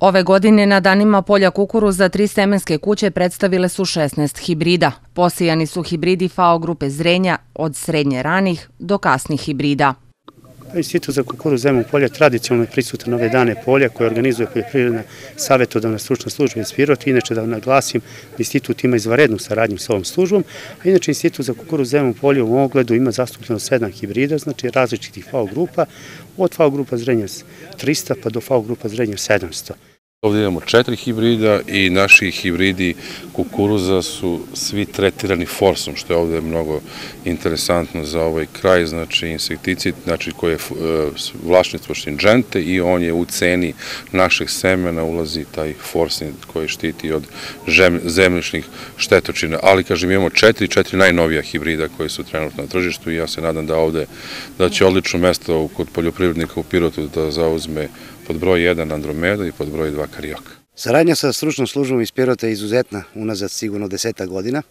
Ove godine na danima polja kukuruza tri semenske kuće predstavile su 16 hibrida. Posijani su hibridi FAO grupe zrenja od srednje ranih do kasnih hibrida. Institut za kukuruz zemlom polja tradicionalno je prisutan ove dane polja koje organizuje Poljoprivredna savjetodavna stručna služba iz Pirot. Inače da naglasim, institut ima izvarednu saradnju sa ovom službom, a inače Institut za kukuruz zemlom polja u ogledu ima zastupljeno sedam hibrida, znači različitih FAO grupa, od FAO grupa Zrenja 300 pa do FAO grupa Zrenja 700. Ovdje imamo četiri hibrida i naši hibridi kukuruza su svi tretirani forsom, što je ovdje mnogo interesantno za ovaj kraj, znači insekticid, znači koji je pošten e, džente i on je u ceni našeg semena ulazi taj forsin koji štiti od zemljišnih štetočina. Ali, kažem, imamo četiri, četiri najnovija hibrida koji su trenutno na tržištu i ja se nadam da ovdje, da će odlično mesto kod poljoprivrednika u Pirotu da zauzme pod broj 1 Andromeda i pod broj 2 Karioka. Saradnja sa stručnom službom iz Pirota je izuzetna unazad sigurno deseta godina.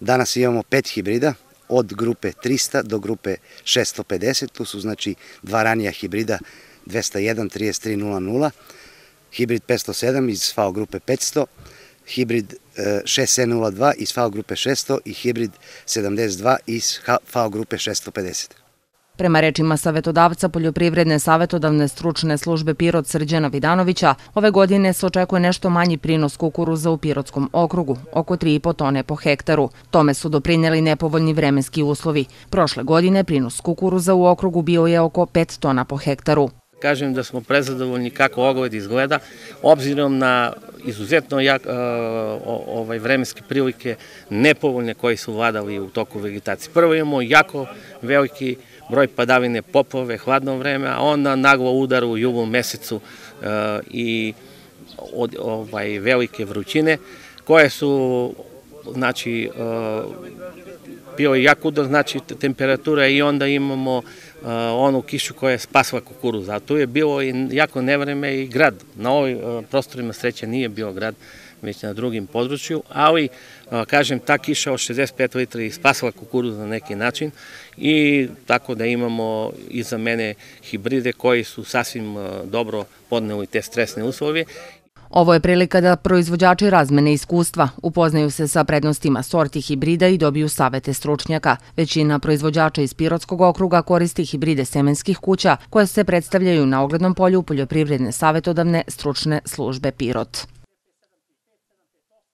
Danas imamo pet hibrida, od grupe 300 do grupe 650, tu su znači dva ranija hibrida 201 3300, hibrid 507 iz FAO grupe 500, hibrid 6702 e, iz FAO grupe 600 i hibrid 72 iz FAO grupe 650. Prema rečima savetodavca Poljoprivredne savetodavne stručne službe Pirot Srđana Vidanovića, ove godine se očekuje nešto manji prinos kukuruza u Pirotskom okrugu, oko 3,5 tone po hektaru. Tome su doprinjeli nepovoljni vremenski uslovi. Prošle godine prinos kukuruza u okrugu bio je oko 5 tona po hektaru kažem da smo prezadovoljni kako ogled izgleda, obzirom na izuzetno jak, e, ovaj, vremenske prilike nepovoljne koji su vladali u toku vegetacije. Prvo imamo jako veliki broj padavine popove, hladno vreme, a onda naglo udar u julu mesecu e, i ovaj, velike vrućine koje su znači e, bio jako udar, znači temperatura i onda imamo uh, onu kišu koja je spasla kukuruz. A tu je bilo i jako nevreme i grad. Na ovoj uh, prostorima sreće nije bio grad, već na drugim području, ali uh, kažem, ta kiša od 65 litra je spasla kukuruz na neki način i tako da imamo iza mene hibride koji su sasvim dobro podneli te stresne uslove Ovo je prilika da proizvođači razmene iskustva, upoznaju se sa prednostima sorti hibrida i dobiju savete stručnjaka. Većina proizvođača iz Pirotskog okruga koristi hibride semenskih kuća koje se predstavljaju na oglednom polju Poljoprivredne savetodavne stručne službe Pirot.